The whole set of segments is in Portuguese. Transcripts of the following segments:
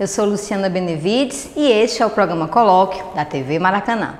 Eu sou Luciana Benevides e este é o programa Colóquio da TV Maracanã.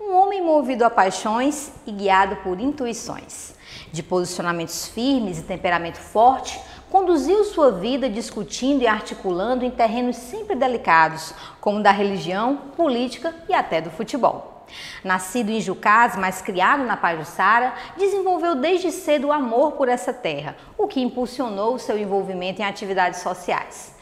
Um homem movido a paixões e guiado por intuições. De posicionamentos firmes e temperamento forte, conduziu sua vida discutindo e articulando em terrenos sempre delicados, como da religião, política e até do futebol. Nascido em Jucás, mas criado na Pajuçara, desenvolveu desde cedo o amor por essa terra, o que impulsionou seu envolvimento em atividades sociais.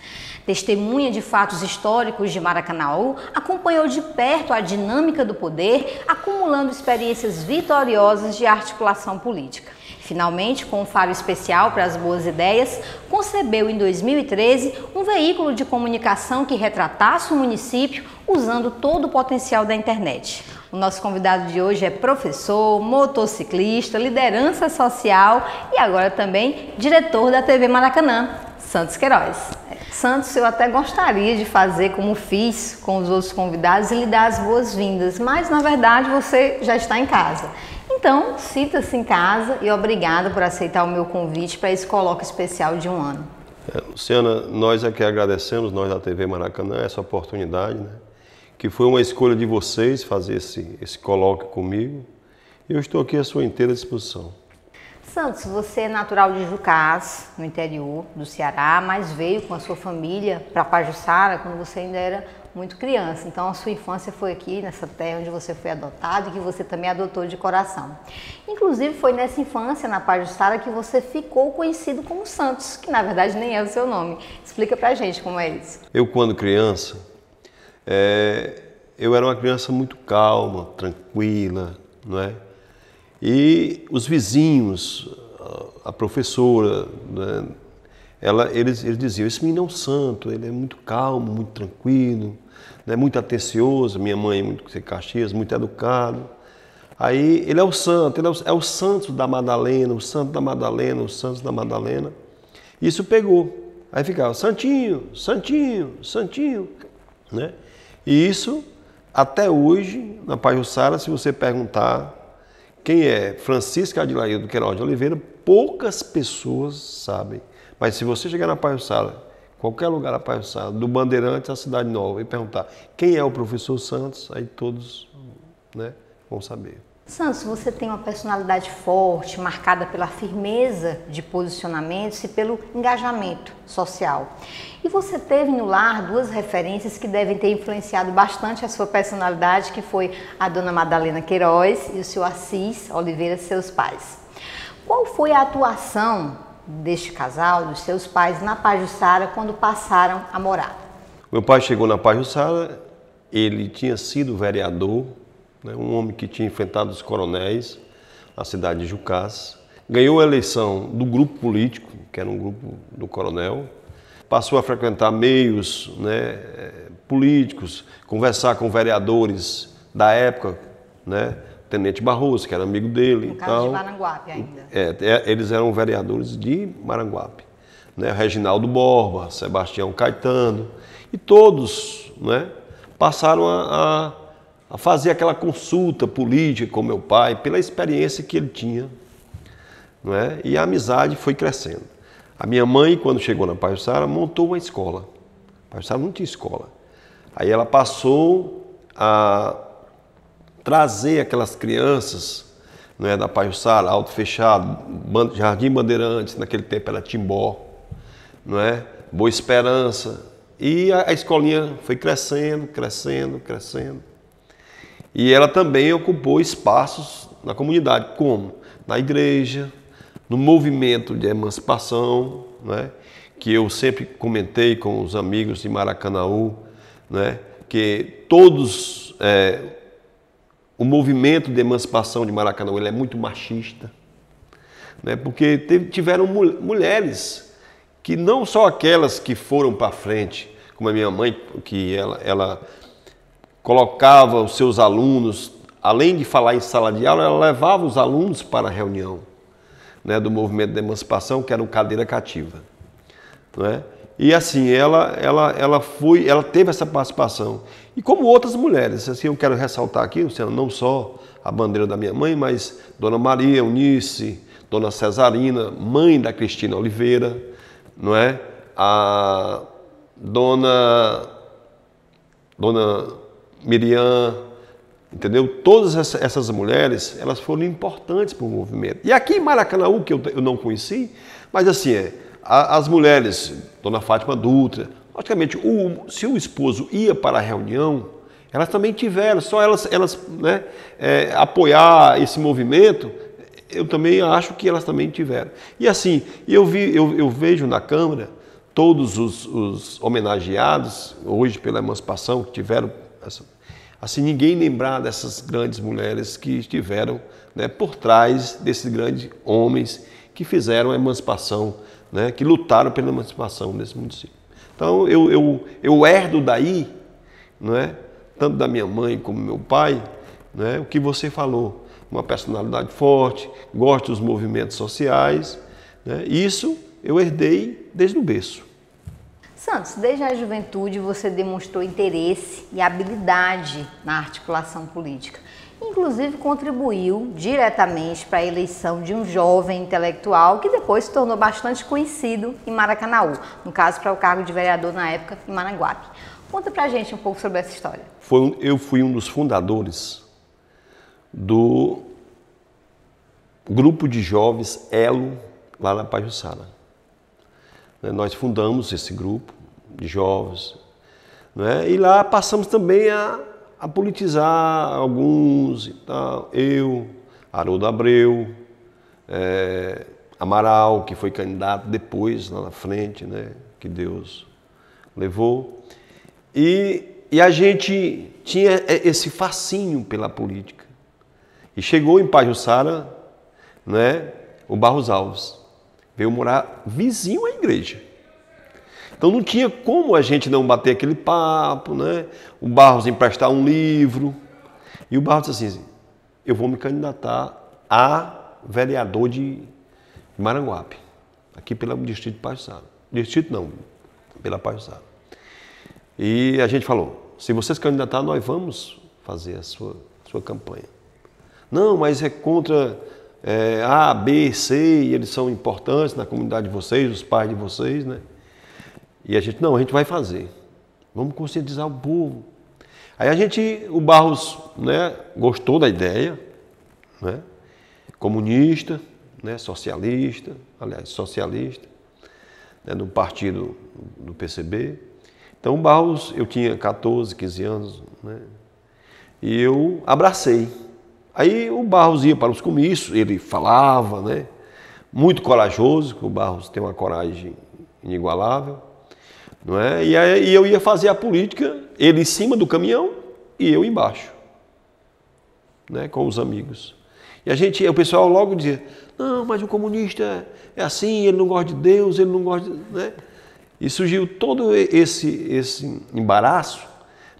Testemunha de fatos históricos de Maracanaú, acompanhou de perto a dinâmica do poder, acumulando experiências vitoriosas de articulação política. Finalmente, com um faro especial para as boas ideias, concebeu em 2013 um veículo de comunicação que retratasse o município usando todo o potencial da internet. O nosso convidado de hoje é professor, motociclista, liderança social e agora também diretor da TV Maracanã, Santos Queiroz. Santos, eu até gostaria de fazer como fiz com os outros convidados e lhe dar as boas-vindas, mas na verdade você já está em casa. Então, sinta-se em casa e obrigada por aceitar o meu convite para esse coloque especial de um ano. É, Luciana, nós aqui agradecemos, nós da TV Maracanã, essa oportunidade, né? que foi uma escolha de vocês fazer esse, esse colóquio comigo. Eu estou aqui à sua inteira disposição. Santos, você é natural de Jucás, no interior do Ceará, mas veio com a sua família para Pajuçara quando você ainda era muito criança. Então a sua infância foi aqui nessa terra onde você foi adotado e que você também adotou de coração. Inclusive foi nessa infância na parte Sara que você ficou conhecido como Santos, que na verdade nem é o seu nome. Explica pra gente como é isso. Eu quando criança, é, eu era uma criança muito calma, tranquila, não é? E os vizinhos, a professora, né? Ela, eles, eles diziam, esse menino é um santo, ele é muito calmo, muito tranquilo né, muito atencioso, minha mãe muito de Caxias, muito educado. Aí ele é o santo, ele é o, é o santo da Madalena, o santo da Madalena, o santo da Madalena. Isso pegou. Aí ficava santinho, santinho, santinho, né? E isso até hoje na Sara, se você perguntar quem é Francisco Adilaído Queiroz de Oliveira, poucas pessoas sabem. Mas se você chegar na Sara qualquer lugar apaixonado, do Bandeirante à Cidade Nova, e perguntar quem é o professor Santos, aí todos né, vão saber. Santos, você tem uma personalidade forte, marcada pela firmeza de posicionamentos e pelo engajamento social. E você teve no lar duas referências que devem ter influenciado bastante a sua personalidade, que foi a dona Madalena Queiroz e o seu Assis Oliveira, seus pais. Qual foi a atuação deste casal, dos seus pais, na Pajuçara, quando passaram a morar? Meu pai chegou na Pajuçara, ele tinha sido vereador, né, um homem que tinha enfrentado os coronéis na cidade de Jucás. Ganhou a eleição do grupo político, que era um grupo do coronel. Passou a frequentar meios né, eh, políticos, conversar com vereadores da época, né, Tenente Barroso, que era amigo dele. No caso de Maranguape ainda. É, é, eles eram vereadores de Maranguape. Né? Reginaldo Borba, Sebastião Caetano, e todos né, passaram a, a, a fazer aquela consulta política com meu pai, pela experiência que ele tinha. Né? E a amizade foi crescendo. A minha mãe, quando chegou na Pajussara, montou uma escola. A Pajussara não tinha escola. Aí ela passou a trazer aquelas crianças é da Pajussara, Alto Fechado, Jardim Bandeirantes, naquele tempo era Timbó, não é? Boa Esperança. E a, a escolinha foi crescendo, crescendo, crescendo. E ela também ocupou espaços na comunidade, como na igreja, no movimento de emancipação, né? que eu sempre comentei com os amigos de Maracanaú, né? que todos é, o movimento de emancipação de Maracanã ele é muito machista, né? porque teve, tiveram mul mulheres que não só aquelas que foram para frente, como a minha mãe, que ela, ela colocava os seus alunos, além de falar em sala de aula, ela levava os alunos para a reunião né, do movimento de emancipação, que era o Cadeira Cativa. Né? E assim, ela, ela, ela foi, ela teve essa participação. E como outras mulheres, assim, eu quero ressaltar aqui, assim, não só a bandeira da minha mãe, mas Dona Maria Eunice, Dona Cesarina, mãe da Cristina Oliveira, não é? A Dona, Dona Miriam, entendeu? Todas essas mulheres, elas foram importantes para o movimento. E aqui em Maracanaú, que eu, eu não conheci, mas assim, é, as mulheres, Dona Fátima Dutra, Praticamente, o, se o esposo ia para a reunião, elas também tiveram, só elas, elas né, é, apoiar esse movimento, eu também acho que elas também tiveram. E assim, eu, vi, eu, eu vejo na Câmara todos os, os, homenageados hoje pela emancipação que tiveram, assim, assim ninguém lembrar dessas grandes mulheres que estiveram né, por trás desses grandes homens que fizeram a emancipação, né, que lutaram pela emancipação nesse município. Então eu, eu, eu herdo daí, não é? tanto da minha mãe como meu pai, é o que você falou, uma personalidade forte, gosta dos movimentos sociais. É? Isso eu herdei desde o berço. Santos, desde a juventude você demonstrou interesse e habilidade na articulação política. Inclusive contribuiu diretamente para a eleição de um jovem intelectual que depois se tornou bastante conhecido em Maracanaú, no caso para o cargo de vereador na época em Maranguape. Conta para a gente um pouco sobre essa história. Foi, eu fui um dos fundadores do grupo de jovens Elo lá na Pajussara. Né, nós fundamos esse grupo de jovens né? e lá passamos também a a politizar alguns e tal. Eu, Haroldo Abreu, é, Amaral, que foi candidato depois, lá na frente, né? Que Deus levou. E, e a gente tinha é, esse fascínio pela política. E chegou em Pajussara, né? O Barros Alves. Veio morar vizinho à igreja. Então não tinha como a gente não bater aquele papo, né? O Barros emprestar um livro. E o Barros disse assim, eu vou me candidatar a vereador de Maranguape, aqui pelo distrito Pajuçara. Distrito não, pela Pajuçara. E a gente falou, se vocês candidatar, nós vamos fazer a sua, sua campanha. Não, mas é contra é, A, B, C, e eles são importantes na comunidade de vocês, os pais de vocês, né? E a gente, não, a gente vai fazer. Vamos conscientizar o povo. Aí a gente, o Barros né, gostou da ideia, né, comunista, né, socialista, aliás, socialista, né, partido do PCB. Então o Barros, eu tinha 14, 15 anos, né, e eu abracei. Aí o Barros ia para os comícios, ele falava, né, muito corajoso, que o Barros tem uma coragem inigualável. Não é? e, aí, eu ia fazer a política, ele em cima do caminhão e eu embaixo, né? com os amigos. E a gente, o pessoal logo dizia, não, mas o comunista é, é assim, ele não gosta de Deus, ele não gosta de... Né? E surgiu todo esse, esse embaraço,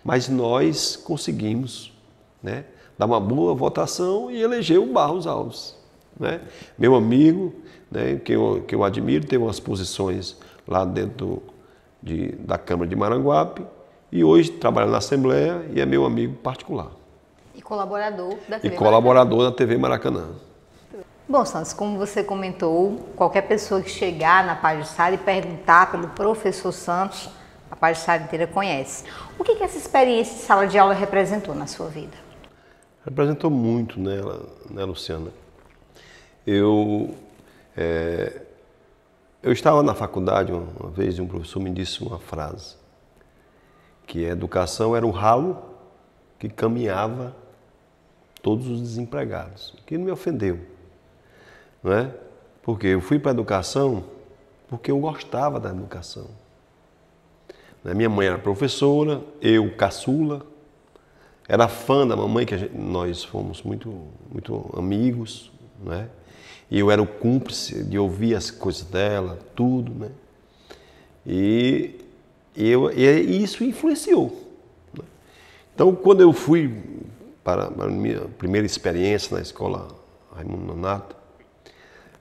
mas nós conseguimos né, dar uma boa votação e eleger o Barros Alves. Né? Meu amigo, né, que, eu, que eu admiro, tem umas posições lá dentro de, da Câmara de Maranguape e hoje trabalha na Assembleia e é meu amigo particular. E colaborador da TV E colaborador Maracanã. da TV Maracanã. Bom, Santos, como você comentou, qualquer pessoa que chegar na Pajussara e perguntar pelo professor Santos, a Pajussara inteira conhece. O que, que essa experiência de sala de aula representou na sua vida? Representou muito, né, né Luciana? Eu é, eu estava na faculdade uma vez e um professor me disse uma frase, que a educação era o ralo que caminhava todos os desempregados, que me ofendeu. Não é? Porque eu fui para a educação porque eu gostava da educação. Né? Minha mãe era professora, eu caçula, era fã da mamãe, que gente, nós fomos muito, muito amigos, né? E eu era o cúmplice de ouvir as coisas dela, tudo, né? E, eu, e é, isso influenciou. Né? Então, quando eu fui para a minha primeira experiência na escola Raimundo Nonato,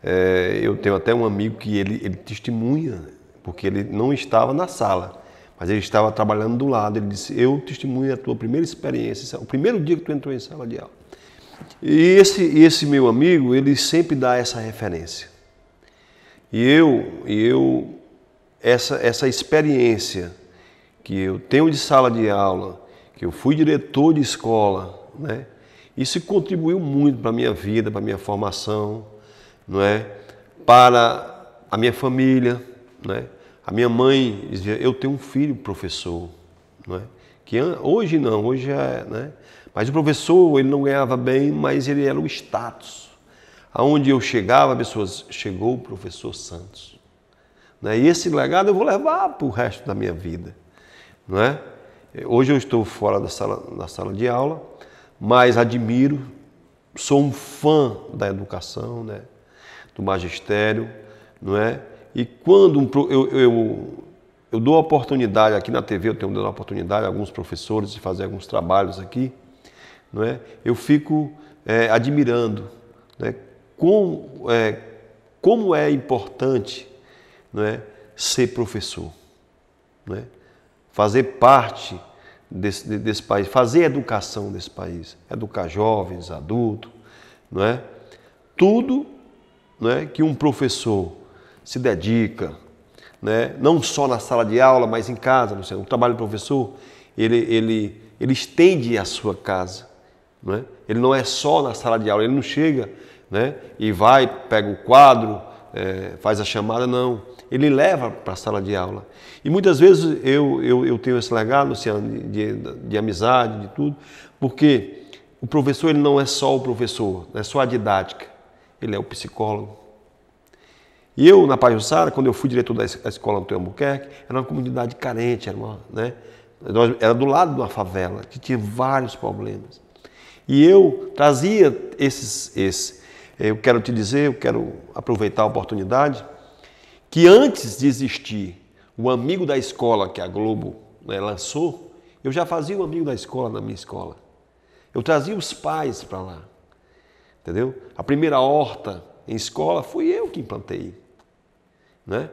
é, eu tenho até um amigo que ele, ele testemunha, né? porque ele não estava na sala, mas ele estava trabalhando do lado. Ele disse: Eu testemunho a tua primeira experiência, o primeiro dia que tu entrou em sala de aula. E esse, esse meu amigo, ele sempre dá essa referência. E eu, eu essa, essa experiência que eu tenho de sala de aula, que eu fui diretor de escola, né? Isso contribuiu muito para a minha vida, para a minha formação, não é? Para a minha família, né? A minha mãe dizia, eu tenho um filho professor, não é? Que hoje não, hoje é, né? Mas o professor, ele não ganhava bem, mas ele era o status. Aonde eu chegava, pessoas, chegou o professor Santos. Né? E esse legado eu vou levar para o resto da minha vida. né Hoje eu estou fora da sala, da sala de aula, mas admiro, sou um fã da educação, né? do magistério, não é? E quando um, eu, eu, eu dou a oportunidade, aqui na TV eu tenho dado a oportunidade a alguns professores de fazer alguns trabalhos aqui, não é? eu fico é, admirando né? Com, é, como é importante não é? ser professor, não é? fazer parte desse, desse país, fazer educação desse país, educar jovens, adultos, não é? tudo não é? que um professor se dedica, né? não só na sala de aula, mas em casa, não sei, o trabalho do professor, ele, ele, ele estende a sua casa, né? Ele não é só na sala de aula, ele não chega né, e vai, pega o quadro, é, faz a chamada, não. Ele leva para a sala de aula. E muitas vezes eu, eu, eu tenho esse legado, Luciano, de, de, de amizade, de tudo, porque o professor ele não é só o professor, não é só a didática, ele é o psicólogo. E eu, na Pajussara, quando eu fui diretor da escola Antônio Albuquerque, era uma comunidade carente, era, uma, né, era do lado de uma favela, que tinha vários problemas. E eu trazia esses, esse. Eu quero te dizer, eu quero aproveitar a oportunidade, que antes de existir o amigo da escola que a Globo né, lançou, eu já fazia o um amigo da escola na minha escola. Eu trazia os pais para lá. Entendeu? A primeira horta em escola fui eu que implantei. Né?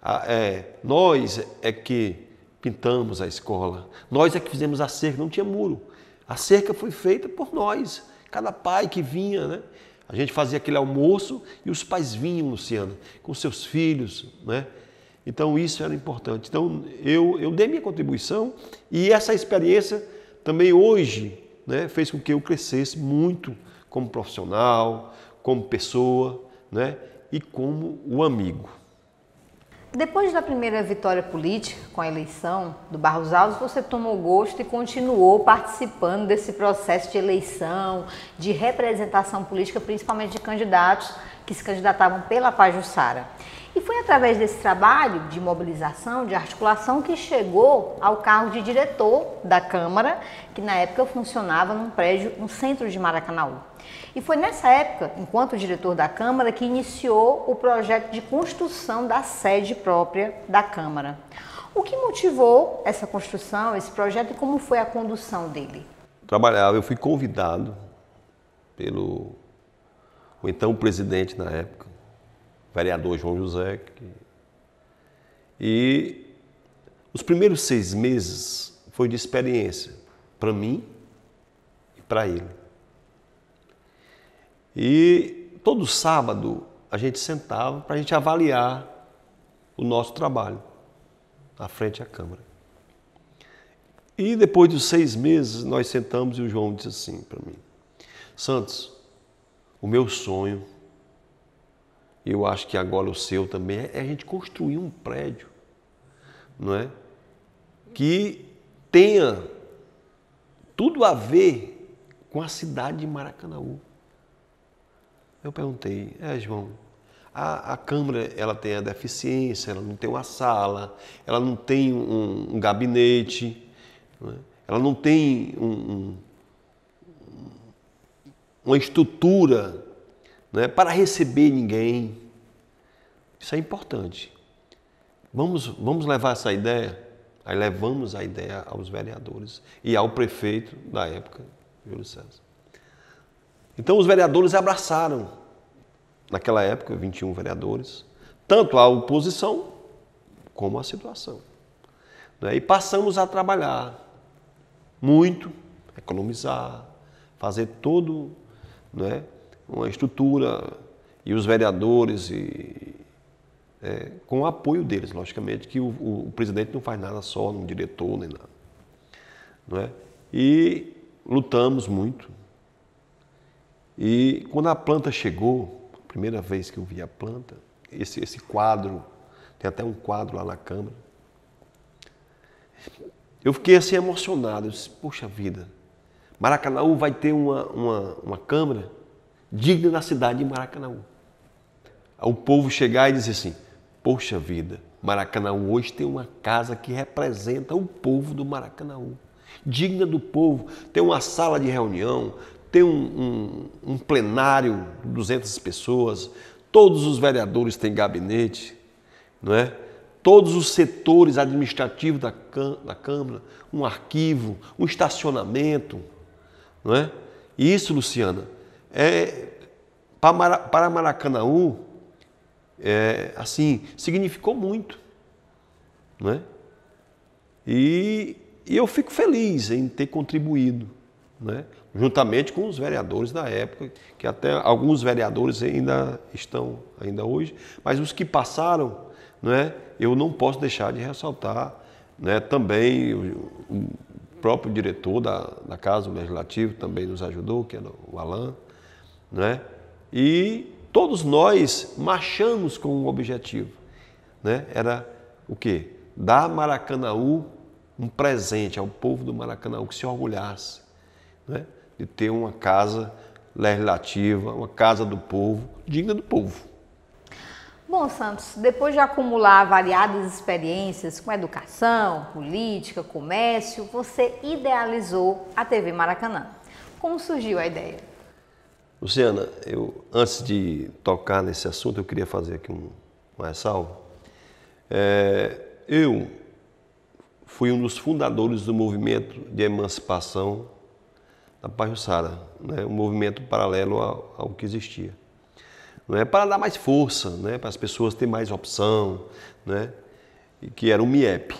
A, é, nós é que pintamos a escola, nós é que fizemos a cerca, não tinha muro. A cerca foi feita por nós, cada pai que vinha, né? A gente fazia aquele almoço e os pais vinham, Luciano, com seus filhos, né? Então isso era importante. Então eu, eu dei minha contribuição e essa experiência também hoje né, fez com que eu crescesse muito como profissional, como pessoa né, e como o amigo. Depois da primeira vitória política com a eleição do Barros Alves, você tomou gosto e continuou participando desse processo de eleição, de representação política, principalmente de candidatos que se candidatavam pela Pajussara. E foi através desse trabalho de mobilização, de articulação, que chegou ao cargo de diretor da Câmara, que na época funcionava num prédio, no centro de Maracanã. E foi nessa época, enquanto diretor da Câmara, que iniciou o projeto de construção da sede própria da Câmara. O que motivou essa construção, esse projeto e como foi a condução dele? Trabalhava, eu fui convidado pelo o então presidente na época, vereador João José, que, e os primeiros seis meses foi de experiência para mim e para ele. E todo sábado a gente sentava para a gente avaliar o nosso trabalho à frente à Câmara. E depois dos seis meses, nós sentamos e o João disse assim para mim: Santos, o meu sonho, e eu acho que agora o seu também, é a gente construir um prédio, não é? Que tenha tudo a ver com a cidade de Maracanã. Eu perguntei, é, João, a, a, Câmara ela tem a deficiência, ela não tem uma sala, ela não tem um, um gabinete, é? ela não tem um, um, uma estrutura né, para receber ninguém. Isso é importante. Vamos, vamos levar essa ideia? Aí levamos a ideia aos vereadores e ao prefeito da época, Júlio César. Então os vereadores abraçaram, naquela época, 21 vereadores, tanto a oposição como a situação. Né? E passamos a trabalhar muito, economizar, fazer todo né, uma estrutura e os vereadores e, é, com o apoio deles, logicamente, que o, o, presidente não faz nada só, não diretor nem nada. Não é? E lutamos muito, e quando a planta chegou, a primeira vez que eu vi a planta, esse, esse quadro, tem até um quadro lá na câmara, eu fiquei assim emocionado, eu disse, poxa vida, Maracanaú vai ter uma, uma, uma câmara digna da cidade de Maracanaú. O povo chegar e dizer assim, poxa vida, Maracanaú hoje tem uma casa que representa o povo do Maracanaú, digna do povo, tem uma sala de reunião, ter um, um, um plenário de 200 pessoas, todos os vereadores têm gabinete, não é? todos os setores administrativos da, da Câmara, um arquivo, um estacionamento, não é? E isso, Luciana, é, para, para Maracanãú, é, assim, significou muito, não é? E, e eu fico feliz em ter contribuído né? juntamente com os vereadores da época, que até alguns vereadores ainda estão ainda hoje, mas os que passaram, né? eu não posso deixar de ressaltar né? também o, próprio diretor da, da Casa Legislativa também nos ajudou, que era é o Alain, né? e todos nós marchamos com um objetivo, né? era o quê? Dar a Maracanaú um presente ao povo do Maracanaú que se orgulhasse né? de ter uma casa legislativa, uma casa do povo, digna do povo. Bom, Santos, depois de acumular variadas experiências com educação, política, comércio, você idealizou a TV Maracanã. Como surgiu a ideia? Luciana, eu, antes de tocar nesse assunto, eu queria fazer aqui um, um ressalvo. É, eu fui um dos fundadores do movimento de emancipação a Pajussara, né? um movimento paralelo ao, ao que existia. Não é para dar mais força, né? para as pessoas terem mais opção, né? E que era o MIEP.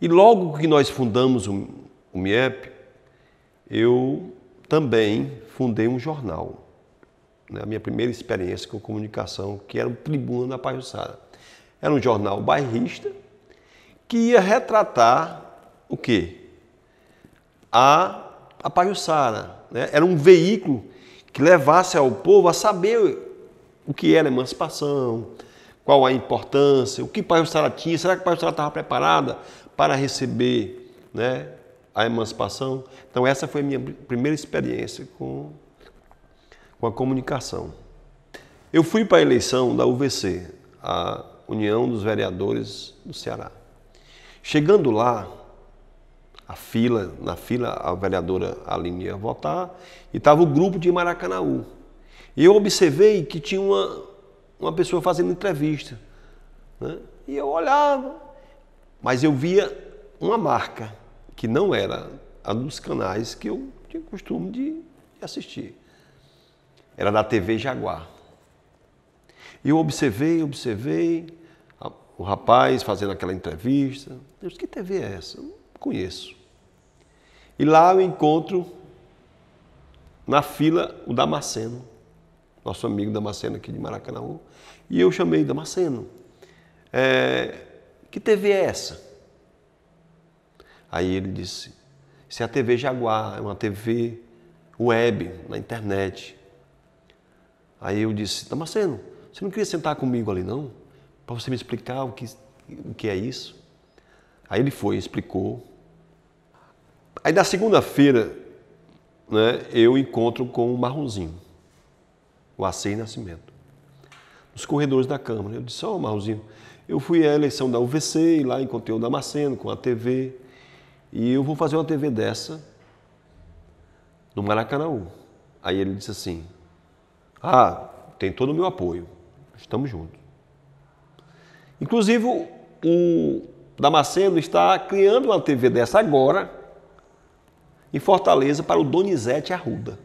E logo que nós fundamos o, o MIEP, eu também fundei um jornal. Né? A minha primeira experiência com comunicação, que era o Tribuna da Pajussara. Era um jornal bairrista que ia retratar o quê? A a Paiussara. Né? Era um veículo que levasse ao povo a saber o que era emancipação, qual a importância, o que Paiussara tinha, será que Paiussara estava preparada para receber né, a emancipação? Então essa foi a minha primeira experiência com, com a comunicação. Eu fui para a eleição da UVC, a União dos Vereadores do Ceará. Chegando lá, a fila, na fila a vereadora Aline ia votar, e estava o grupo de Maracanaú. E eu observei que tinha uma, uma pessoa fazendo entrevista. Né? E eu olhava, mas eu via uma marca, que não era a dos canais que eu tinha costume de assistir. Era da TV Jaguar. E eu observei, observei, o rapaz fazendo aquela entrevista. Deus, que TV é essa? Conheço. E lá eu encontro na fila o Damasceno, nosso amigo Damasceno aqui de Maracanã. E eu chamei Damasceno. É, que TV é essa? Aí ele disse, isso é a TV Jaguar, é uma TV web, na internet. Aí eu disse, Damasceno, você não queria sentar comigo ali não? Para você me explicar o que, o que é isso? Aí ele foi, explicou. Aí na segunda-feira, né, eu encontro com o Marronzinho, o Acei Nascimento, nos corredores da Câmara. Eu disse, ó oh, Marronzinho, eu fui à eleição da UVC e lá encontrei o Damasceno com a TV. E eu vou fazer uma TV dessa no Maracanãú. Aí ele disse assim, ah, tem todo o meu apoio, estamos juntos. Inclusive, o, Damasceno está criando uma TV dessa agora em Fortaleza para o Donizete Arruda.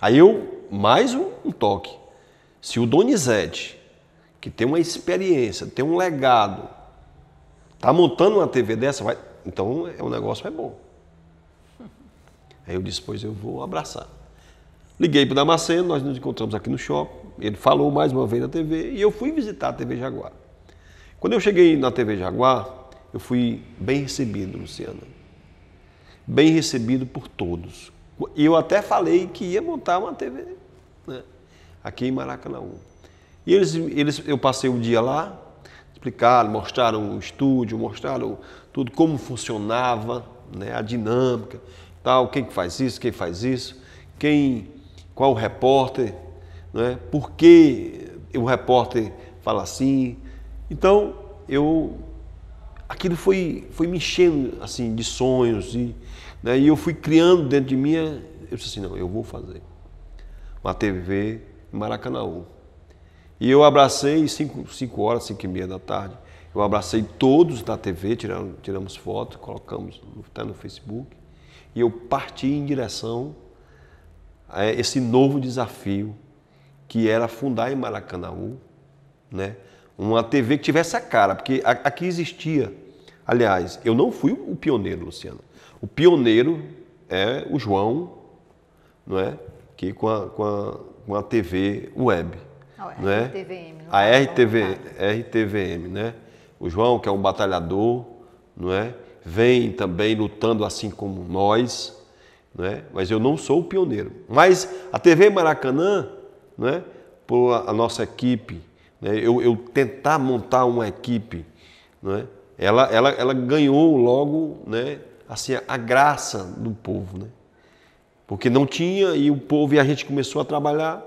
Aí eu, mais um, um toque. Se o Donizete, que tem uma experiência, tem um legado, tá montando uma TV dessa, vai, então é um negócio é bom. Aí eu disse, pois eu vou abraçar. Liguei para o Damasceno, nós nos encontramos aqui no shopping, ele falou mais uma vez na TV e eu fui visitar a TV Jaguar. Quando eu cheguei na TV Jaguar, eu fui bem recebido, Luciana. Bem recebido por todos. Eu até falei que ia montar uma TV né? aqui em Maracanã. E eles, eles, eu passei o dia lá, explicaram, mostraram o estúdio, mostraram tudo como funcionava, né? a dinâmica, tal, quem faz isso, quem faz isso, quem, qual repórter, né? por que o repórter fala assim, então, eu aquilo foi, foi me enchendo assim, de sonhos e, né, e eu fui criando dentro de mim, eu disse assim, não, eu vou fazer uma TV em E eu abracei 5 horas, 5 e meia da tarde, eu abracei todos da TV, tiramos, tiramos foto, colocamos até tá no Facebook, e eu parti em direção a esse novo desafio que era fundar em Maracanãú, né, uma TV que tivesse a cara, porque aqui existia. Aliás, eu não fui o pioneiro, Luciano. O pioneiro é o João, não é? Que com a, com a, com a TV web. Ah, não, é? RTVM, não a tá RTV, tá. RTVM, né? O João, que é um batalhador, não é? Vem também lutando assim como nós, não é? Mas eu não sou o pioneiro. Mas a TV Maracanã, não é? Por a nossa equipe né? Eu, eu, tentar montar uma equipe, né? ela, ela, ela ganhou logo né, assim, a graça do povo. Né? Porque não tinha e o povo e a gente começou a trabalhar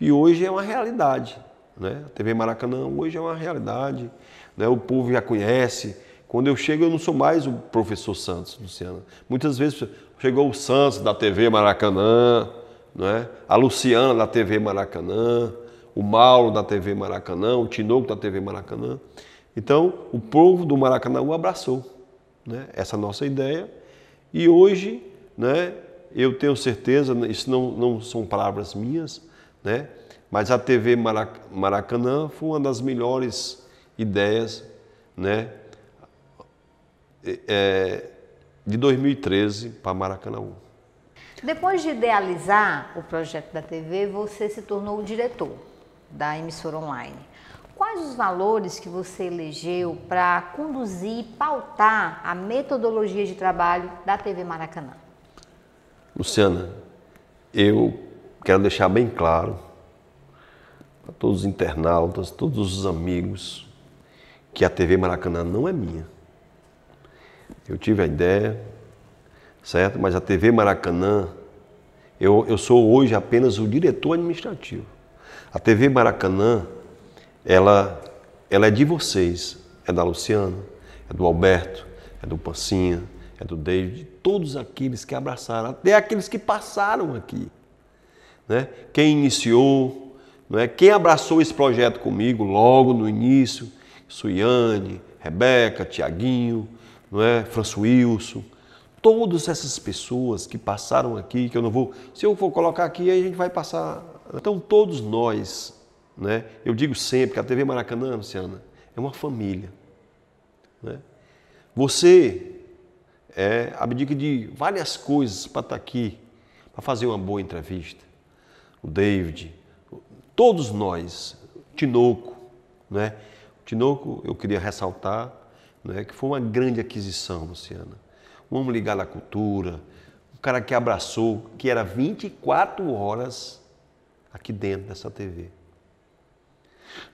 e hoje é uma realidade. Né? A TV Maracanã hoje é uma realidade. Né? O povo já conhece. Quando eu chego, eu não sou mais o professor Santos, Luciana. Muitas vezes chegou o Santos da TV Maracanã, né? a Luciana da TV Maracanã, o Mauro da TV Maracanã, o Tinoco da TV Maracanã. Então, o povo do Maracanã o abraçou, né? essa nossa ideia. E hoje, né, eu tenho certeza, né, isso não, não são palavras minhas, né, mas a TV Maracanã foi uma das melhores ideias né, é, de 2013 para Maracanã. Depois de idealizar o projeto da TV, você se tornou o diretor da emissora online. Quais os valores que você elegeu para conduzir e pautar a metodologia de trabalho da TV Maracanã? Luciana, eu quero deixar bem claro para todos os internautas, todos os amigos, que a TV Maracanã não é minha. Eu tive a ideia, certo? Mas a TV Maracanã, eu, eu sou hoje apenas o diretor administrativo. A TV Maracanã, ela, ela é de vocês. É da Luciana, é do Alberto, é do Pancinha, é do David, de todos aqueles que abraçaram, até aqueles que passaram aqui. Né? Quem iniciou, não é? quem abraçou esse projeto comigo logo no início, Suiane, Rebeca, Tiaguinho, não é? Franço Wilson, todas essas pessoas que passaram aqui, que eu não vou, se eu for colocar aqui, aí a gente vai passar então, todos nós, né, eu digo sempre que a TV Maracanã, Luciana, é uma família. Né? Você é, abdica de várias coisas para estar tá aqui, para fazer uma boa entrevista. O David, todos nós, Tinoco, né? Tinoco, eu queria ressaltar né, que foi uma grande aquisição, Luciana. Um homem ligado à cultura, um cara que abraçou, que era 24 horas aqui dentro dessa TV.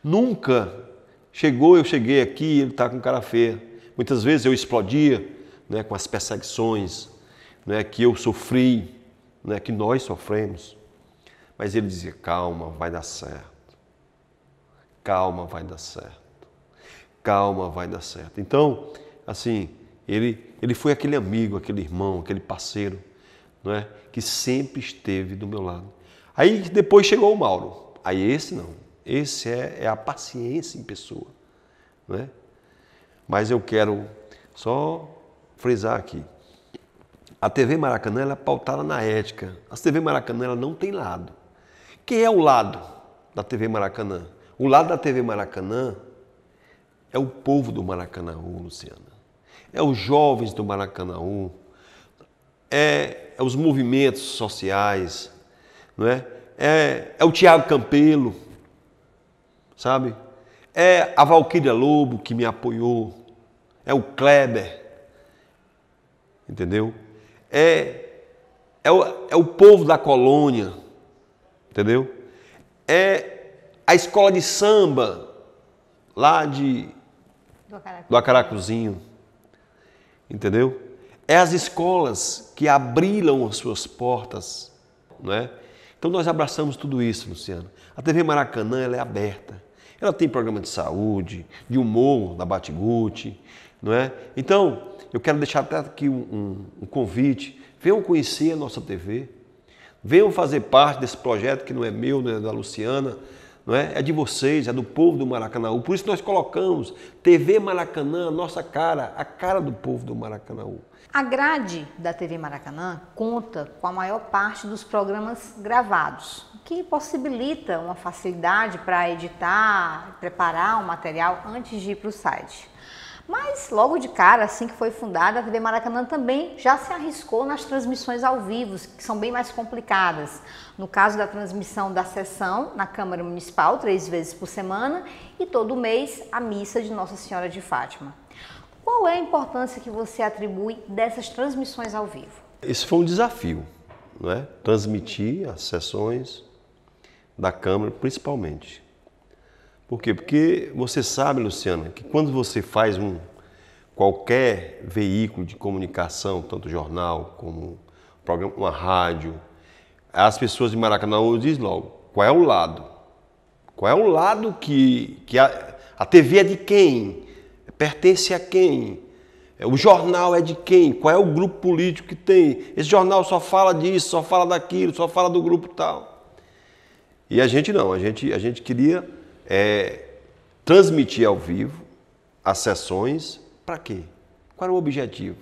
Nunca chegou, eu cheguei aqui, ele está com cara feia. Muitas vezes eu explodia né, com as perseguições né, que eu sofri, né, que nós sofremos. Mas ele dizia: calma, vai dar certo. Calma, vai dar certo. Calma, vai dar certo. Então, assim, ele, ele foi aquele amigo, aquele irmão, aquele parceiro, não é? que sempre esteve do meu lado. Aí depois chegou o Mauro. Aí esse não. Esse é, é a paciência em pessoa. Né? Mas eu quero só frisar aqui. A TV Maracanã ela é pautada na ética. A TV Maracanã ela não tem lado. Quem é o lado da TV Maracanã? O lado da TV Maracanã é o povo do Maracanã, Luciana. É os jovens do Maracanã, é, é os movimentos sociais, não é? É, é o Tiago Campelo, sabe? É a Valquíria Lobo que me apoiou, é o Kleber, entendeu? É, é, o, é o povo da colônia, entendeu? É a escola de samba lá de do, Acaracu. Acaracuzinho, entendeu? É as escolas que abriram as suas portas, não é? Então nós abraçamos tudo isso, Luciano. A TV Maracanã ela é aberta. Ela tem programa de saúde, de humor da Batigute, não é? Então, eu quero deixar até aqui um, um, um convite. Venham conhecer a nossa TV. Venham fazer parte desse projeto que não é meu, não é da Luciana, não é? É de vocês, é do povo do Maracanã. Por isso nós colocamos TV Maracanã, nossa cara, a cara do povo do Maracanã. A grade da TV Maracanã conta com a maior parte dos programas gravados, o que possibilita uma facilidade para editar, preparar o material antes de ir para o site. Mas logo de cara, assim que foi fundada, a TV Maracanã também já se arriscou nas transmissões ao vivo, que são bem mais complicadas. No caso da transmissão da sessão na Câmara Municipal, três vezes por semana, e todo mês a missa de Nossa Senhora de Fátima. Qual é a importância que você atribui dessas transmissões ao vivo? Esse foi um desafio, né? transmitir as sessões da Câmara, principalmente. Por quê? Porque você sabe, Luciana, que quando você faz um qualquer veículo de comunicação, tanto jornal como programa, uma rádio, as pessoas de Maracanã dizem logo qual é o lado. Qual é o lado que, que a, a TV é de quem? Pertence a quem? É, o jornal é de quem? Qual é o grupo político que tem? Esse jornal só fala disso, só fala daquilo, só fala do grupo tal. E a gente não, a gente, a gente queria é, transmitir ao vivo as sessões para quê? Qual era o objetivo?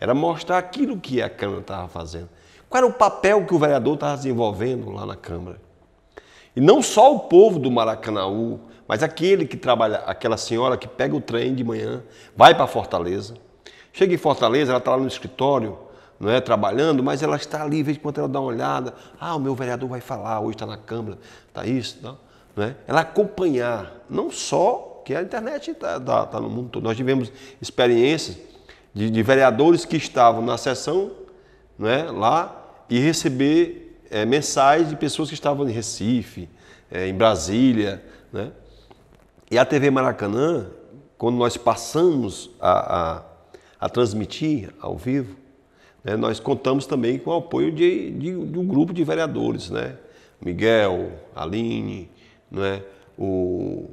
Era mostrar aquilo que a Câmara estava fazendo. Qual era o papel que o vereador estava desenvolvendo lá na Câmara? E não só o povo do Maracanaú, mas aquele que trabalha, aquela senhora que pega o trem de manhã, vai para Fortaleza, chega em Fortaleza, ela está lá no escritório, não é, trabalhando, mas ela está ali, vez em quando ela dá uma olhada, ah, o meu vereador vai falar, hoje está na Câmara, está isso, tá, não é? Ela acompanhar, não só que a internet está tá, tá no mundo todo. Nós tivemos experiências de, de, vereadores que estavam na sessão, não é, lá, e receber é, eh, mensagens de pessoas que estavam em Recife, é, em Brasília, né? E a TV Maracanã, quando nós passamos a, a, a transmitir ao vivo, né, nós contamos também com o apoio de, de, de um grupo de vereadores, né? Miguel, Aline, né? o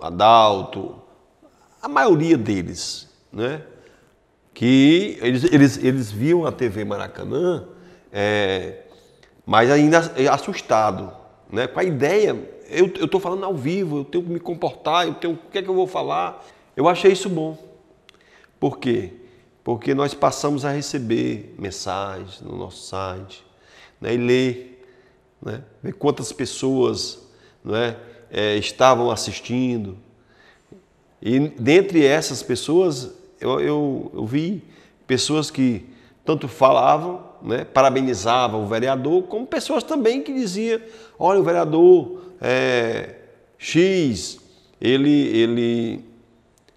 Adalto, a maioria deles, né? que eles, eles, eles viam a TV Maracanã, é, mas ainda assustado, né? com a ideia eu estou falando ao vivo, eu tenho que me comportar, eu tenho o que é que eu vou falar. Eu achei isso bom. Por quê? Porque nós passamos a receber mensagens no nosso site, né, e ler, né, ver quantas pessoas né, é, estavam assistindo. E dentre essas pessoas, eu, eu, eu vi pessoas que tanto falavam, né, parabenizavam o vereador, como pessoas também que diziam, olha, o vereador é, X, ele, ele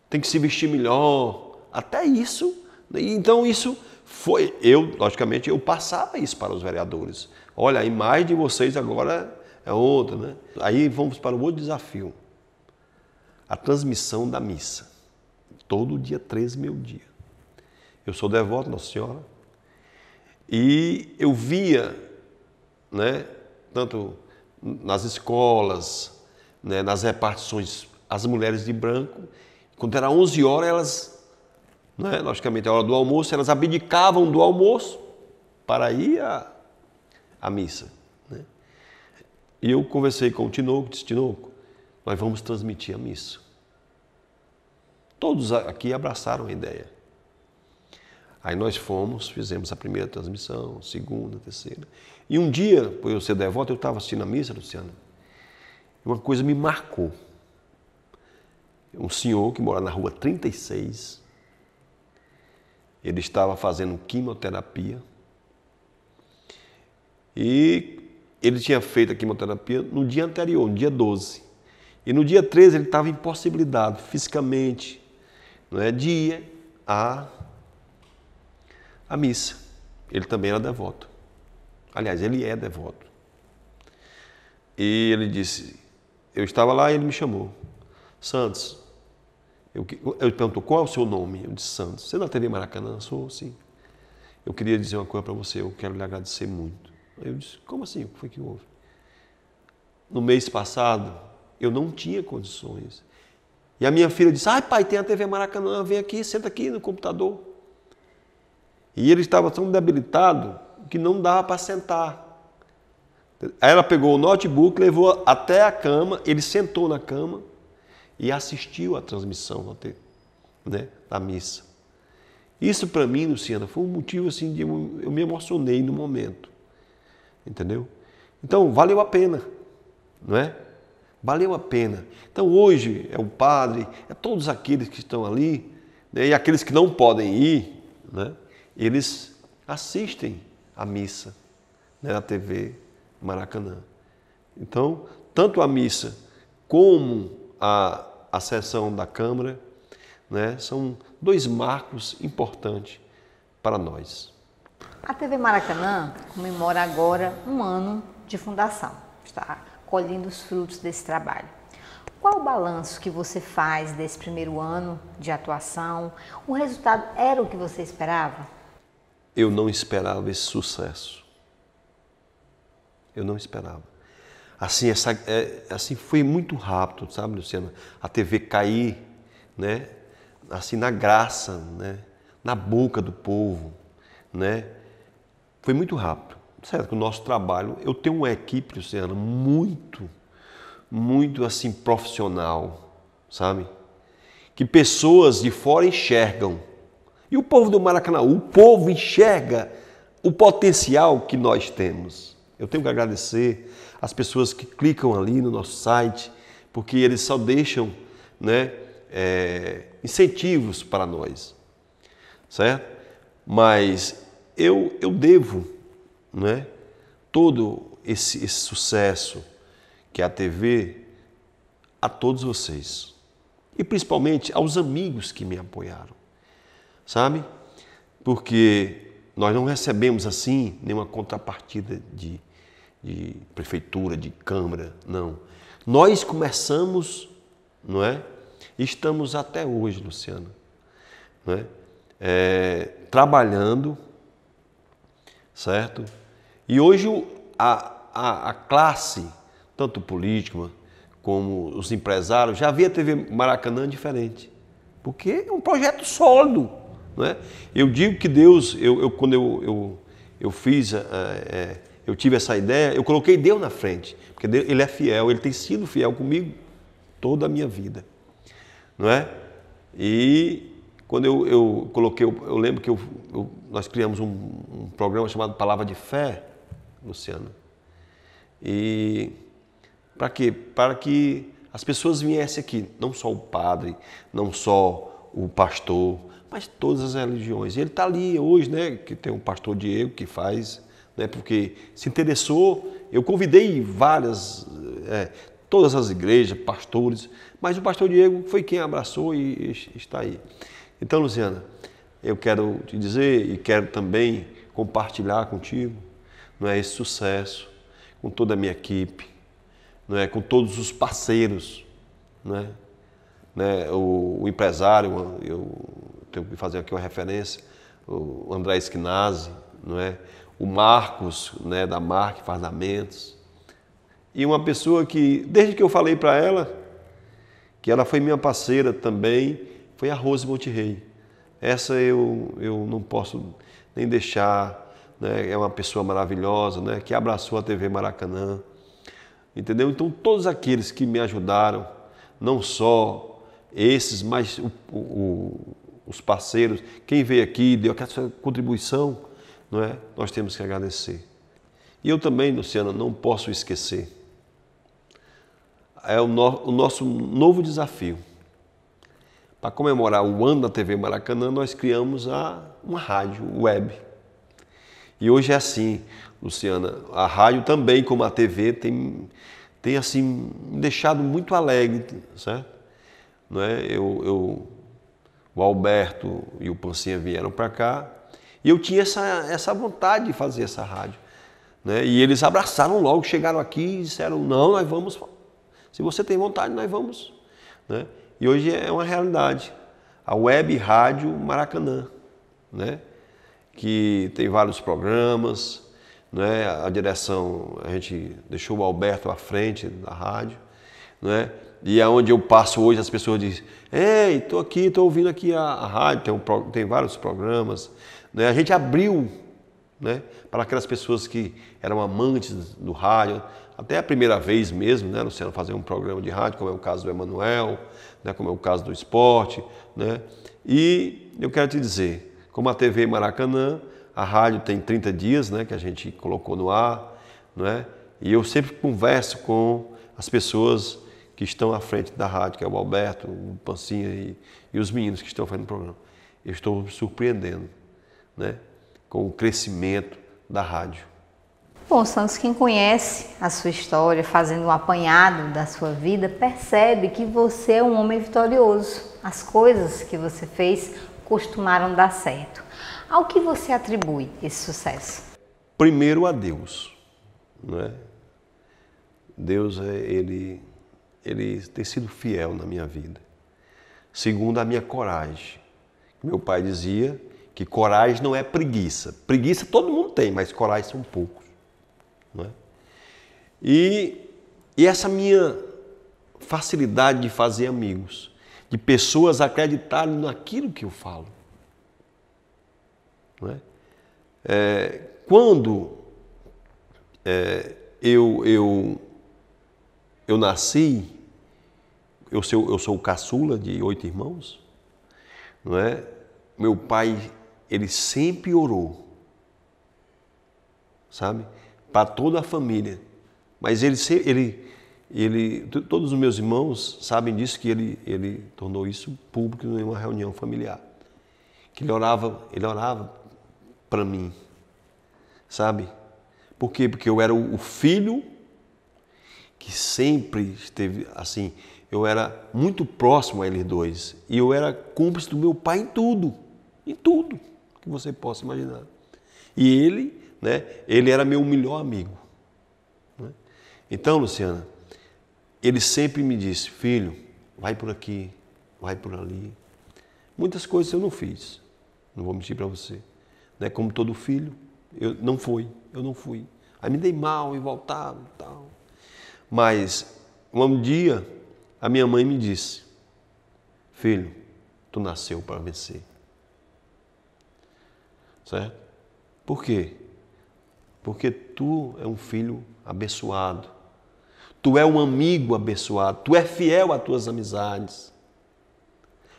tem que se vestir melhor, até isso. Então isso foi, eu, logicamente, eu passava isso para os vereadores. Olha, a imagem de vocês agora é outra, né? Aí vamos para o outro desafio, a transmissão da missa. Todo dia, três mil dias. Eu sou devoto, Nossa Senhora, e eu via, né, tanto nas escolas, né, nas repartições, as mulheres de branco. Quando era 11 horas, elas, né, logicamente, a hora do almoço, elas abdicavam do almoço para ir à, à missa. Né? E eu conversei com o Tinoco, disse, Tinoco, nós vamos transmitir a missa. Todos aqui abraçaram a ideia. Aí nós fomos, fizemos a primeira transmissão, segunda, terceira. E um dia, por eu ser devoto, eu estava assistindo a missa, Luciano, e uma coisa me marcou. Um senhor que mora na rua 36, ele estava fazendo quimioterapia e ele tinha feito a quimioterapia no dia anterior, no dia 12. E no dia 13 ele estava impossibilitado fisicamente não é, de ir a a missa. Ele também era devoto. Aliás, ele é devoto. E ele disse: Eu estava lá e ele me chamou. Santos. Eu, ele perguntou: Qual é o seu nome? Eu disse: Santos. Você é da TV Maracanã? Sou, sim. Eu queria dizer uma coisa para você, eu quero lhe agradecer muito. Eu disse: Como assim? O que foi que houve? No mês passado, eu não tinha condições. E a minha filha disse: Ai, pai, tem a TV Maracanã, vem aqui, senta aqui no computador. E ele estava tão debilitado que não dava para sentar. Aí ela pegou o notebook, levou até a cama, ele sentou na cama e assistiu a transmissão né, da missa. Isso para mim, Luciana, foi um motivo assim de eu, eu me emocionei no momento. Entendeu? Então, valeu a pena, não é? Valeu a pena. Então, hoje é o padre, é todos aqueles que estão ali, né, e aqueles que não podem ir, né? eles assistem à missa né, na TV Maracanã. Então, tanto a missa como a, a sessão da Câmara né, são dois marcos importantes para nós. A TV Maracanã comemora agora um ano de fundação, está colhendo os frutos desse trabalho. Qual o balanço que você faz desse primeiro ano de atuação? O resultado era o que você esperava? eu não esperava esse sucesso. Eu não esperava. Assim, essa, é, assim foi muito rápido, sabe, Luciana? A TV cair, né? Assim, na graça, né? Na boca do povo, né? Foi muito rápido. Certo que o nosso trabalho, eu tenho uma equipe, Luciana, muito, muito assim profissional, sabe? Que pessoas de fora enxergam e o povo do Maracanã, o povo enxerga o potencial que nós temos. Eu tenho que agradecer as pessoas que clicam ali no nosso site, porque eles só deixam né, é, incentivos para nós, certo? Mas eu, eu devo né, todo esse, esse sucesso que é a TV a todos vocês e principalmente aos amigos que me apoiaram sabe? Porque nós não recebemos assim nenhuma contrapartida de, de prefeitura, de câmara, não. Nós começamos, não é? Estamos até hoje, Luciano, não é? é trabalhando, certo? E hoje a, a, a classe, tanto política como os empresários, já via a TV Maracanã diferente. Porque é um projeto sólido né? Eu digo que Deus, eu, eu quando eu, eu, eu fiz, é, eu tive essa ideia, eu coloquei Deus na frente, porque Ele é fiel, Ele tem sido fiel comigo toda a minha vida. Não é? E quando eu, eu coloquei, eu lembro que eu, eu, nós criamos um, um programa chamado Palavra de Fé, Luciano. E para quê? Para que as pessoas viessem aqui, não só o padre, não só o pastor, mas todas as religiões. E ele está ali hoje, né? Que tem um pastor Diego que faz, né? Porque se interessou. Eu convidei várias, é, todas as igrejas, pastores, mas o pastor Diego foi quem abraçou e está aí. Então, Luciana, eu quero te dizer e quero também compartilhar contigo, não é esse sucesso com toda a minha equipe, não é com todos os parceiros, né? Né, o, o empresário, eu tenho que fazer aqui uma referência, o André Esquinazzi, não é? o Marcos, né, da Marque Fardamentos. E uma pessoa que, desde que eu falei para ela, que ela foi minha parceira também, foi a Rose Monterrey. Essa eu, eu não posso nem deixar, né? é uma pessoa maravilhosa, né? que abraçou a TV Maracanã, entendeu? Então todos aqueles que me ajudaram, não só esses, mas o, o, os parceiros, quem veio aqui, deu aquela contribuição, não é? nós temos que agradecer. E eu também, Luciana, não posso esquecer. É o, no, o nosso novo desafio. Para comemorar o ano da TV Maracanã, nós criamos a, uma rádio web. E hoje é assim, Luciana. A rádio também, como a TV, tem, tem assim, me deixado muito alegre, certo? Não é? eu, eu o Alberto e o Pancinha vieram para cá e eu tinha essa, essa vontade de fazer essa rádio. Né? E eles abraçaram logo, chegaram aqui e disseram: não, nós vamos. Se você tem vontade, nós vamos. Né? E hoje é uma realidade. A Web Rádio Maracanã, né? que tem vários programas. Né? A direção, a gente deixou o Alberto à frente da rádio. Né? E aonde é eu passo hoje, as pessoas dizem: Ei, estou aqui, estou ouvindo aqui a, a rádio, tem, um, tem, vários programas. Né? A gente abriu né, para aquelas pessoas que eram amantes do rádio, até a primeira vez mesmo, né, Luciano, fazer um programa de rádio, como é o caso do Emanuel, né, como é o caso do esporte. Né? E eu quero te dizer: como a TV Maracanã, a rádio tem 30 dias né, que a gente colocou no ar, né? e eu sempre converso com as pessoas que estão à frente da rádio, que é o Alberto, o Pancinha e, e os meninos que estão fazendo o programa. Eu estou me surpreendendo né, com o crescimento da rádio. Bom, Santos, quem conhece a sua história, fazendo um apanhado da sua vida, percebe que você é um homem vitorioso. As coisas que você fez costumaram dar certo. Ao que você atribui esse sucesso? Primeiro a Deus. Né? Deus, é, ele ele ter sido fiel na minha vida. Segundo, a minha coragem. Meu pai dizia que coragem não é preguiça. Preguiça todo mundo tem, mas coragem são poucos. Não é? e, e essa minha facilidade de fazer amigos, de pessoas acreditarem naquilo que eu falo. É? É, quando é, eu, eu eu nasci, eu sou, eu sou o caçula de oito irmãos, não é? Meu pai, ele sempre orou, sabe? Para toda a família. Mas ele, ele, ele, todos os meus irmãos sabem disso, que ele, ele tornou isso público em uma reunião familiar. Que ele orava, ele orava para mim, sabe? Por quê? Porque eu era o filho que sempre esteve assim. Eu era muito próximo a eles dois e eu era cúmplice do meu pai em tudo, em tudo que você possa imaginar. E ele, né, ele era meu melhor amigo. Né? Então, Luciana, ele sempre me disse: filho, vai por aqui, vai por ali. Muitas coisas eu não fiz, não vou mentir para você. Né? Como todo filho, eu não fui, eu não fui. Aí me dei mal e voltava e tal. Mas um dia a minha mãe me disse: Filho, tu nasceu para vencer. Certo? Por quê? Porque tu é um filho abençoado. Tu é um amigo abençoado. Tu é fiel às tuas amizades.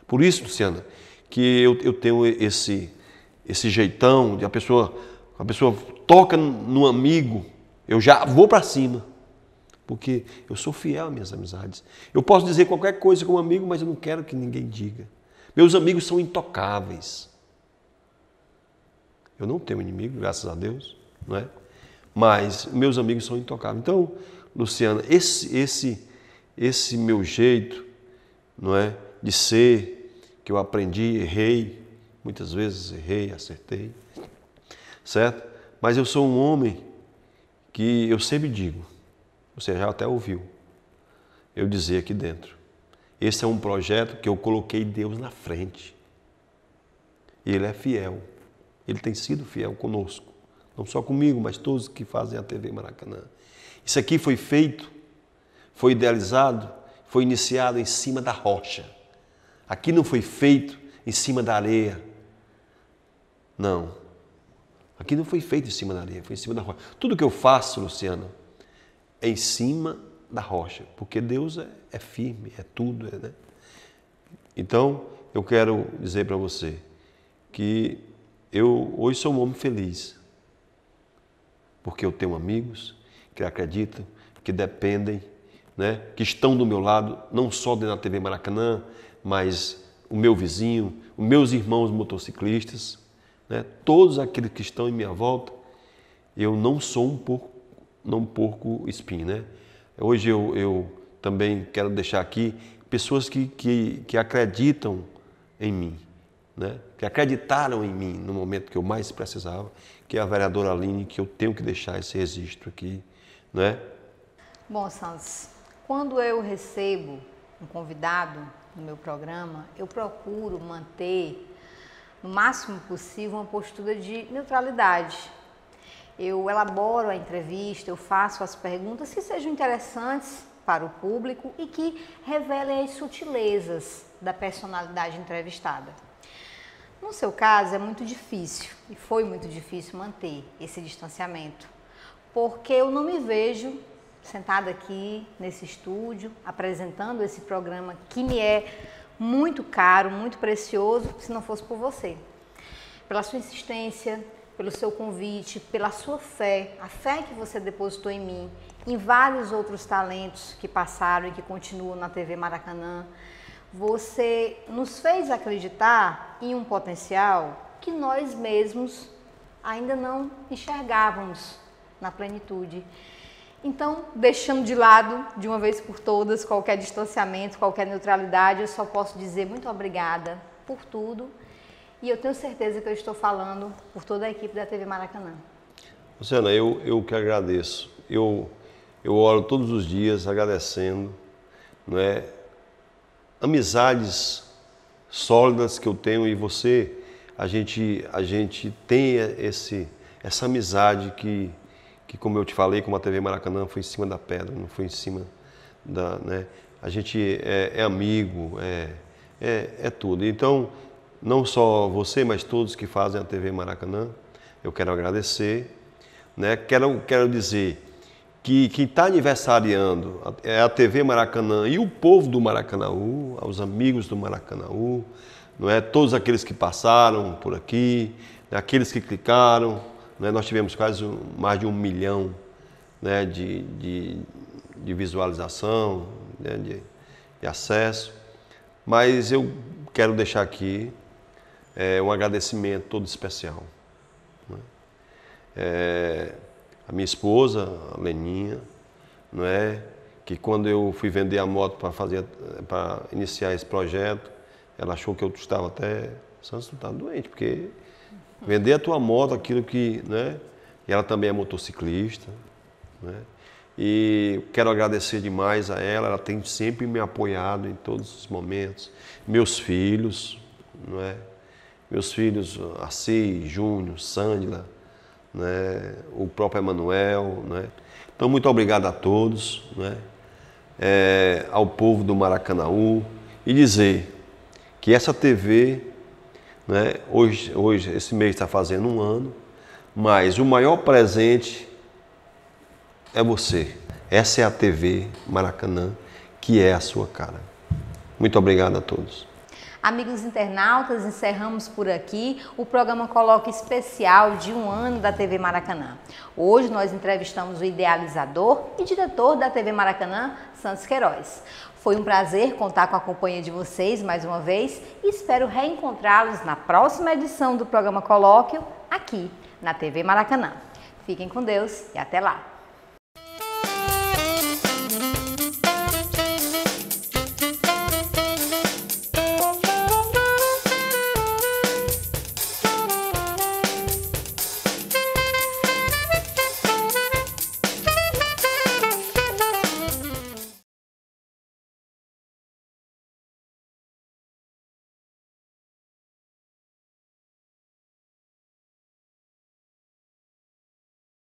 Por isso, Luciana, que eu, eu tenho esse esse jeitão de a pessoa a pessoa toca no amigo, eu já vou para cima porque eu sou fiel às minhas amizades. Eu posso dizer qualquer coisa com um amigo, mas eu não quero que ninguém diga. Meus amigos são intocáveis. Eu não tenho inimigo, graças a Deus, não é? Mas meus amigos são intocáveis. Então, Luciana, esse esse esse meu jeito, não é, de ser que eu aprendi, errei, muitas vezes errei, acertei. Certo? Mas eu sou um homem que eu sempre digo, você já até ouviu eu dizer aqui dentro. Esse é um projeto que eu coloquei Deus na frente. E Ele é fiel. Ele tem sido fiel conosco. Não só comigo, mas todos que fazem a TV Maracanã. Isso aqui foi feito, foi idealizado, foi iniciado em cima da rocha. Aqui não foi feito em cima da areia. Não. Aqui não foi feito em cima da areia, foi em cima da rocha. Tudo que eu faço, Luciano, é em cima da rocha, porque Deus é, é firme, é tudo. É, né? Então, eu quero dizer para você que eu hoje sou um homem feliz, porque eu tenho amigos que acreditam, que dependem, né? que estão do meu lado, não só dentro da TV Maracanã, mas o meu vizinho, os meus irmãos motociclistas, né? todos aqueles que estão em minha volta. Eu não sou um pouco num porco espinho, né? Hoje eu, eu também quero deixar aqui pessoas que, que, que acreditam em mim, né? que acreditaram em mim no momento que eu mais precisava, que é a vereadora Aline, que eu tenho que deixar esse registro aqui. Né? Bom, Santos, quando eu recebo um convidado no meu programa, eu procuro manter no máximo possível uma postura de neutralidade, eu elaboro a entrevista, eu faço as perguntas que sejam interessantes para o público e que revelem as sutilezas da personalidade entrevistada. No seu caso, é muito difícil e foi muito difícil manter esse distanciamento, porque eu não me vejo sentada aqui nesse estúdio apresentando esse programa que me é muito caro, muito precioso, se não fosse por você. Pela sua insistência, pelo seu convite, pela sua fé, a fé que você depositou em mim, em vários outros talentos que passaram e que continuam na TV Maracanã. Você nos fez acreditar em um potencial que nós mesmos ainda não enxergávamos na plenitude. Então, deixando de lado, de uma vez por todas, qualquer distanciamento, qualquer neutralidade, eu só posso dizer muito obrigada por tudo e eu tenho certeza que eu estou falando por toda a equipe da TV Maracanã. Luciana, eu, eu que agradeço. Eu, eu oro todos os dias agradecendo. Não é? Amizades sólidas que eu tenho e você, a gente, a gente tem esse, essa amizade que, que, como eu te falei, como a TV Maracanã foi em cima da pedra, não foi em cima da. Né? A gente é, é amigo, é, é, é tudo. Então, não só você, mas todos que fazem a TV Maracanã. Eu quero agradecer. Né? Quero, quero dizer que quem está aniversariando é a TV Maracanã e o povo do Maracanã, aos amigos do Maracanã, não é? todos aqueles que passaram por aqui, né? aqueles que clicaram. Né? Nós tivemos quase um, mais de um milhão né? de, de, de visualização, né? de, de acesso. Mas eu quero deixar aqui é um agradecimento todo especial. Né? É, a minha esposa, a Leninha, não é? que quando eu fui vender a moto para fazer para iniciar esse projeto, ela achou que eu estava até Santos tu tá doente, porque vender a tua moto, aquilo que, né? E ela também é motociclista, né? E quero agradecer demais a ela, ela tem sempre me apoiado em todos os momentos. Meus filhos, não é? meus filhos Assis, Júnior, Sandra, né, o próprio Emanuel. Né. Então, muito obrigado a todos, né, é, ao povo do Maracanaú, e dizer que essa TV, né, hoje, hoje, esse mês está fazendo um ano, mas o maior presente é você. Essa é a TV Maracanã, que é a sua cara. Muito obrigado a todos. Amigos internautas, encerramos por aqui o programa Coloque Especial de um ano da TV Maracanã. Hoje nós entrevistamos o idealizador e diretor da TV Maracanã, Santos Queiroz. Foi um prazer contar com a companhia de vocês mais uma vez e espero reencontrá-los na próxima edição do programa Colóquio aqui na TV Maracanã. Fiquem com Deus e até lá!